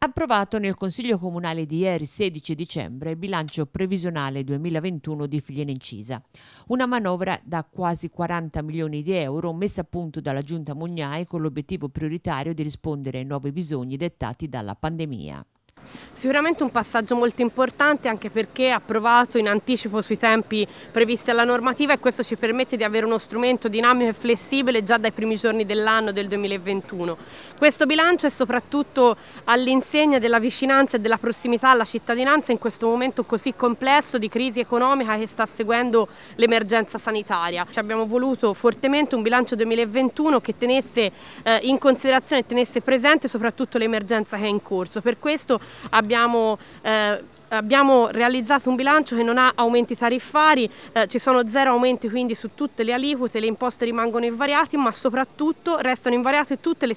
Approvato nel Consiglio Comunale di ieri 16 dicembre il bilancio previsionale 2021 di Filiene Incisa, una manovra da quasi 40 milioni di euro messa a punto dalla Giunta Mugnai con l'obiettivo prioritario di rispondere ai nuovi bisogni dettati dalla pandemia. Sicuramente un passaggio molto importante anche perché approvato in anticipo sui tempi previsti alla normativa e questo ci permette di avere uno strumento dinamico e flessibile già dai primi giorni dell'anno del 2021. Questo bilancio è soprattutto all'insegna della vicinanza e della prossimità alla cittadinanza in questo momento così complesso di crisi economica che sta seguendo l'emergenza sanitaria. Ci abbiamo voluto fortemente un bilancio 2021 che tenesse eh, in considerazione e tenesse presente soprattutto l'emergenza che è in corso. Per questo abbiamo abbiamo eh, abbiamo realizzato un bilancio che non ha aumenti tariffari, eh, ci sono zero aumenti quindi su tutte le aliquote, le imposte rimangono invariate, ma soprattutto restano invariate tutte le,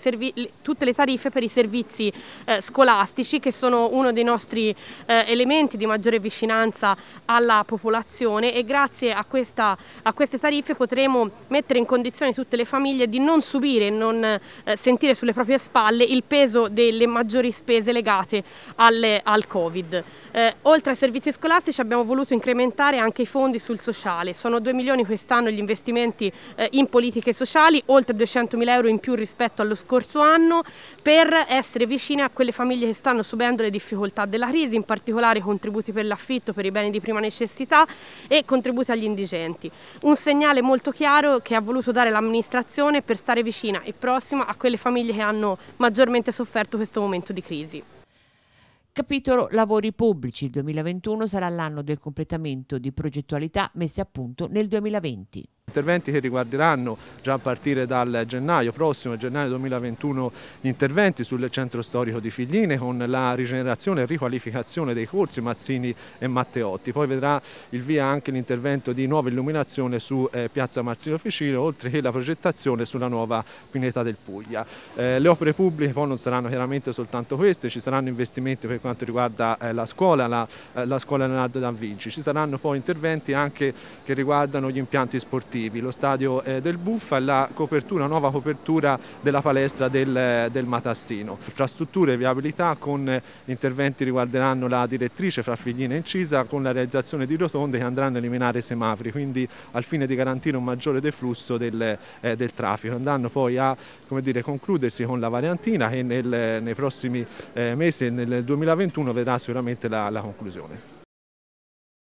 tutte le tariffe per i servizi eh, scolastici che sono uno dei nostri eh, elementi di maggiore vicinanza alla popolazione e grazie a, questa, a, queste tariffe potremo mettere in condizione tutte le famiglie di non subire e non eh, sentire sulle proprie spalle il peso delle maggiori spese legate alle, al Covid. Eh, eh, oltre ai servizi scolastici abbiamo voluto incrementare anche i fondi sul sociale, sono 2 milioni quest'anno gli investimenti eh, in politiche sociali, oltre 200 mila euro in più rispetto allo scorso anno per essere vicine a quelle famiglie che stanno subendo le difficoltà della crisi, in particolare contributi per l'affitto, per i beni di prima necessità e contributi agli indigenti. Un segnale molto chiaro che ha voluto dare l'amministrazione per stare vicina e prossima a quelle famiglie che hanno maggiormente sofferto questo momento di crisi. Capitolo Lavori pubblici. Il 2021 sarà l'anno del completamento di progettualità messe a punto nel 2020. Interventi che riguarderanno già a partire dal gennaio prossimo, gennaio 2021, gli interventi sul centro storico di Figline con la rigenerazione e riqualificazione dei corsi Mazzini e Matteotti. Poi vedrà il via anche l'intervento di nuova illuminazione su eh, Piazza Marzino Ficino, oltre che la progettazione sulla nuova Pineta del Puglia. Eh, le opere pubbliche poi non saranno chiaramente soltanto queste, ci saranno investimenti per quanto riguarda eh, la scuola, la, eh, la scuola Leonardo da Vinci, ci saranno poi interventi anche che riguardano gli impianti sportivi Vivi, lo stadio eh, del Buffa e la copertura, nuova copertura della palestra del, eh, del Matassino. Infrastrutture e viabilità con eh, interventi riguarderanno la direttrice fra Figlina e Incisa con la realizzazione di rotonde che andranno a eliminare i semafori, quindi al fine di garantire un maggiore deflusso del, eh, del traffico. Andranno poi a dire, concludersi con la variantina che nel, nei prossimi eh, mesi e nel 2021 vedrà sicuramente la, la conclusione.